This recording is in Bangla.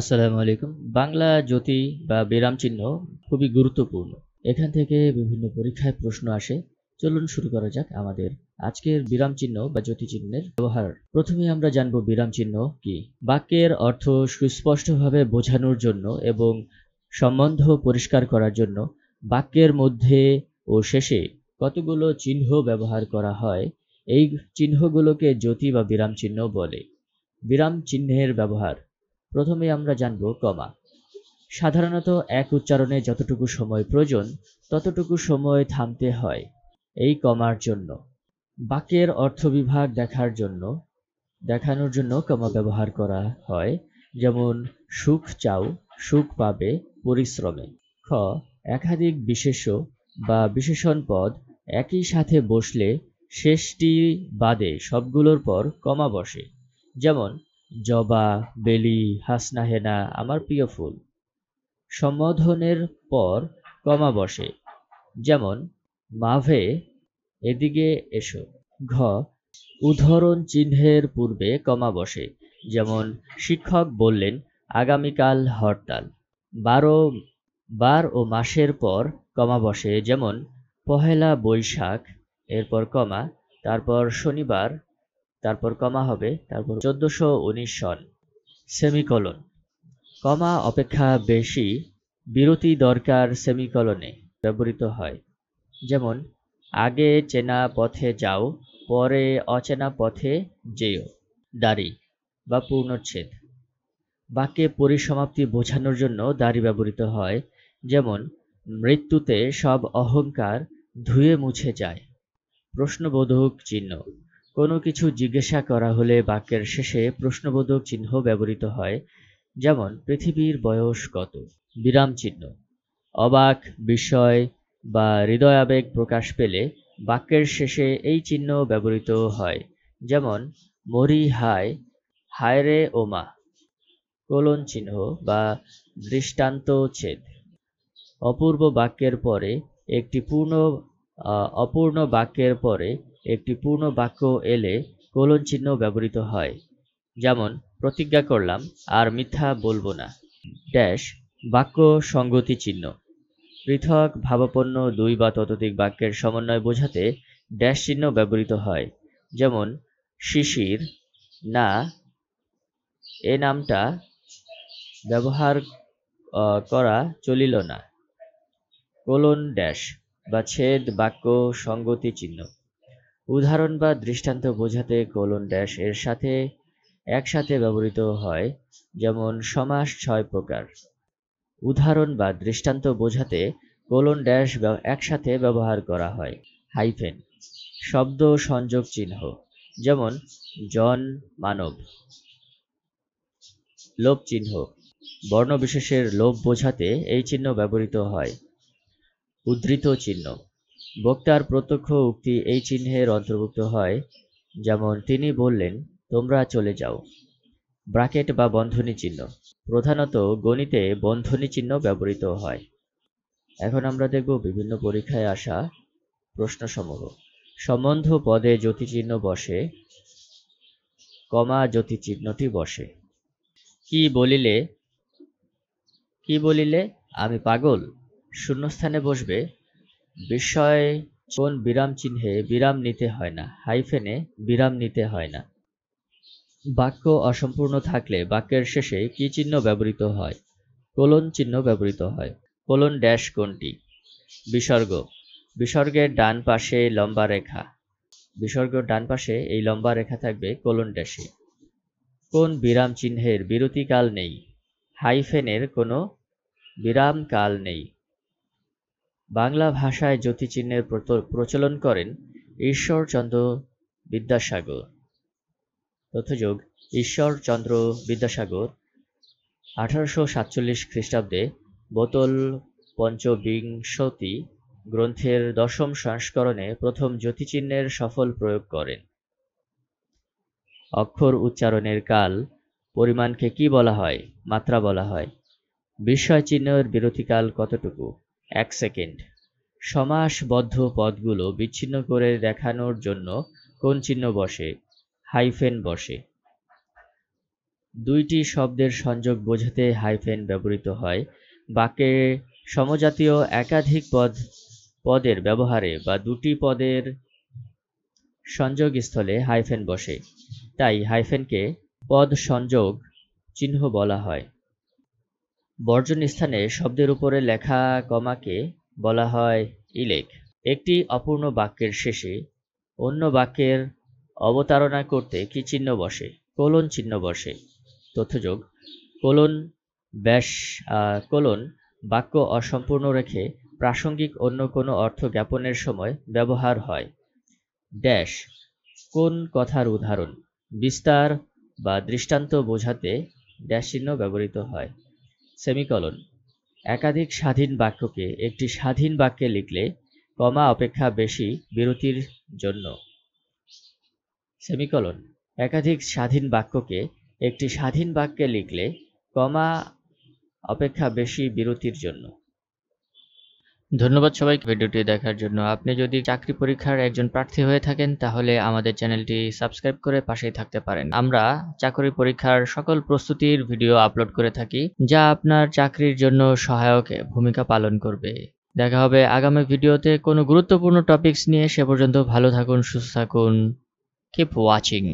আসসালামু আলাইকুম বাংলা জ্যোতি বা বিরাম চিহ্ন খুবই গুরুত্বপূর্ণ এখান থেকে বিভিন্ন পরীক্ষায় প্রশ্ন আসে চলুন শুরু করা যাক আমাদের আজকের বিরাম চিহ্ন বা জ্যোতি চিহ্নের ব্যবহার প্রথমে আমরা জানব বিরাম চিহ্ন কি বাক্যের অর্থ সুস্পষ্টভাবে বোঝানোর জন্য এবং সম্বন্ধ পরিষ্কার করার জন্য বাক্যের মধ্যে ও শেষে কতগুলো চিহ্ন ব্যবহার করা হয় এই চিহ্নগুলোকে জ্যোতি বা বিরাম চিহ্ন বলে বিরাম চিহ্নের ব্যবহার প্রথমে আমরা জানব কমা সাধারণত এক উচ্চারণে যতটুকু সময় প্রয়োজন ততটুকু সময় থামতে হয় এই কমার জন্য বাক্যের অর্থবিভাগ দেখার জন্য দেখানোর জন্য কমা ব্যবহার করা হয় যেমন সুখ চাও সুখ পাবে পরিশ্রমে খ একাধিক বিশেষ্য বা বিশেষণ পদ একই সাথে বসলে শেষটি বাদে সবগুলোর পর কমা বসে যেমন জবা বেলি হাসনাহেনা আমার প্রিয় ফুল সম্বোধনের পর কমা বসে যেমন মাভে এদিকে এসো ঘ উদাহরণ চিহ্নের পূর্বে কমা বসে যেমন শিক্ষক বললেন আগামীকাল হরতাল বারো বার ও মাসের পর কমা বসে যেমন পহেলা বৈশাখ এরপর কমা তারপর শনিবার তারপর কমা হবে তারপর চোদ্দোশো উনিশ সন সেমিকলন কমা অপেক্ষা বেশি বিরতি দরকার সেমিকলনে ব্যবহৃত হয় যেমন আগে চেনা পথে যাও পরে অচেনা পথে যেও দাড়ি বা পূর্ণচ্ছেদ বাক্যে পরিসমাপ্তি বোঝানোর জন্য দাড়ি ব্যবহৃত হয় যেমন মৃত্যুতে সব অহংকার ধুয়ে মুছে যায় প্রশ্নবোধক চিহ্ন কোনো কিছু জিজ্ঞাসা করা হলে বাক্যের শেষে প্রশ্নবোধক চিহ্ন ব্যবহৃত হয় যেমন পৃথিবীর বয়স কত বিরাম চিহ্ন অবাক বিষয় বা হৃদয়াবেগ প্রকাশ পেলে বাক্যের শেষে এই চিহ্ন ব্যবহৃত হয় যেমন মরি হায় হায়রে ওমা কোলন চিহ্ন বা দৃষ্টান্ত ছেদ অপূর্ব বাক্যের পরে একটি পূর্ণ অপূর্ণ বাক্যের পরে একটি পূর্ণ বাক্য এলে কোলন চিহ্ন ব্যবহৃত হয় যেমন প্রতিজ্ঞা করলাম আর মিথ্যা বলবো না ড্যাশ বাক্য সঙ্গতি চিহ্ন পৃথক ভাবাপন্ন দুই বা ততোধিক বাক্যের সমন্বয় বোঝাতে ড্যাশ চিহ্ন ব্যবহৃত হয় যেমন শিশির না এ নামটা ব্যবহার করা চলিল না কোলন ড্যাশ বা ছেদ বাক্য সঙ্গতি চিহ্ন উদাহরণ বা দৃষ্টান্ত বোঝাতে কোলন ড্যাশ এর সাথে একসাথে ব্যবহৃত হয় যেমন সমাস ছয় প্রকার উদাহরণ বা দৃষ্টান্ত বোঝাতে কোলন ড্যাশ একসাথে ব্যবহার করা হয় হাইফেন শব্দ সংযোগ চিহ্ন যেমন জন মানব লোভ চিহ্ন বর্ণবিশেষের লোভ বোঝাতে এই চিহ্ন ব্যবহৃত হয় উদ্ধৃত চিহ্ন বক্তার প্রত্যক্ষ উক্তি এই চিহ্নের অন্তর্ভুক্ত হয় যেমন তিনি বললেন তোমরা চলে যাও ব্রাকেট বা বন্ধনী চিহ্ন প্রধানত গণিতে বন্ধনী চিহ্ন ব্যবহৃত হয় এখন আমরা দেখব বিভিন্ন পরীক্ষায় আসা প্রশ্নসমূহ সম্বন্ধ পদে জ্যোতিচিহ্ন বসে কমা জ্যোতিচিহ্নটি বসে কি বলিলে কি বলিলে আমি পাগল শূন্যস্থানে বসবে বিষয়ে কোন বিরাম চিহ্নে বিরাম নিতে হয় না হাইফেনে বিরাম নিতে হয় না বাক্য অসম্পূর্ণ থাকলে বাক্যের শেষে কি চিহ্ন ব্যবহৃত হয় কোলন চিহ্ন ব্যবহৃত হয় কোলন ড্যাশ কোনটি বিসর্গ বিসর্গের ডান পাশে লম্বা রেখা বিসর্গ ডান পাশে এই লম্বা রেখা থাকবে কোলন ড্যাশে কোন বিরাম চিহ্নের বিরতিকাল নেই হাইফেনের কোনো বিরামকাল নেই বাংলা ভাষায় জ্যোতিচিহ্নের প্রচলন করেন ঈশ্বরচন্দ্র বিদ্যাসাগর তথ্যযোগ ঈশ্বরচন্দ্র বিদ্যাসাগর আঠারোশো সাতচল্লিশ খ্রিস্টাব্দে বোতল পঞ্চবিংশতি গ্রন্থের দশম সংস্করণে প্রথম জ্যোতিচিহ্নের সফল প্রয়োগ করেন অক্ষর উচ্চারণের কাল পরিমাণকে কি বলা হয় মাত্রা বলা হয় বিস্ময় চিহ্নের বিরতিকাল কতটুকু এক সেকেন্ড সমাসবদ্ধ পদগুলো বিচ্ছিন্ন করে দেখানোর জন্য কোন চিহ্ন বসে হাইফেন বসে দুইটি শব্দের সংযোগ বোঝাতে হাইফেন ব্যবহৃত হয় বাক্যে সমজাতীয় একাধিক পদ পদের ব্যবহারে বা দুটি পদের সংযোগস্থলে হাইফেন বসে তাই হাইফেনকে পদ সংযোগ চিহ্ন বলা হয় বর্জন স্থানে শব্দের উপরে লেখা কমাকে বলা হয় ইলেক একটি অপূর্ণ বাক্যের শেষে অন্য বাক্যের অবতারণা করতে কি চিহ্ন বসে কোলন চিহ্ন বসে তথ্যযোগ কোলন ব্যাস কোলন বাক্য অসম্পূর্ণ রেখে প্রাসঙ্গিক অন্য কোনো অর্থ জ্ঞাপনের সময় ব্যবহার হয় ড্যাশ কোন কথার উদাহরণ বিস্তার বা দৃষ্টান্ত বোঝাতে ড্যাশ চিহ্ন ব্যবহৃত হয় সেমিকলন একাধিক স্বাধীন বাক্যকে একটি স্বাধীন বাক্যে লিখলে কমা অপেক্ষা বেশি বিরতির জন্য সেমিকলন একাধিক স্বাধীন বাক্যকে একটি স্বাধীন বাক্যে লিখলে কমা অপেক্ষা বেশি বিরতির জন্য ধন্যবাদ সবাই ভিডিওটি দেখার জন্য আপনি যদি চাকরি পরীক্ষার একজন প্রার্থী হয়ে থাকেন তাহলে আমাদের চ্যানেলটি সাবস্ক্রাইব করে পাশেই থাকতে পারেন আমরা চাকরি পরীক্ষার সকল প্রস্তুতির ভিডিও আপলোড করে থাকি যা আপনার চাকরির জন্য সহায়ক ভূমিকা পালন করবে দেখা হবে আগামী ভিডিওতে কোনো গুরুত্বপূর্ণ টপিকস নিয়ে সে পর্যন্ত ভালো থাকুন সুস্থ থাকুন কিপ ওয়াচিং